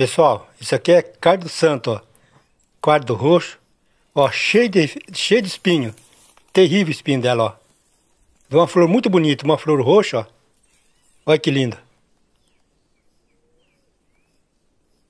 Pessoal, isso aqui é cardo santo, ó. Cardo roxo, ó, cheio de, cheio de espinho. Terrível espinho dela, ó. uma flor muito bonita, uma flor roxa, ó. Olha que linda.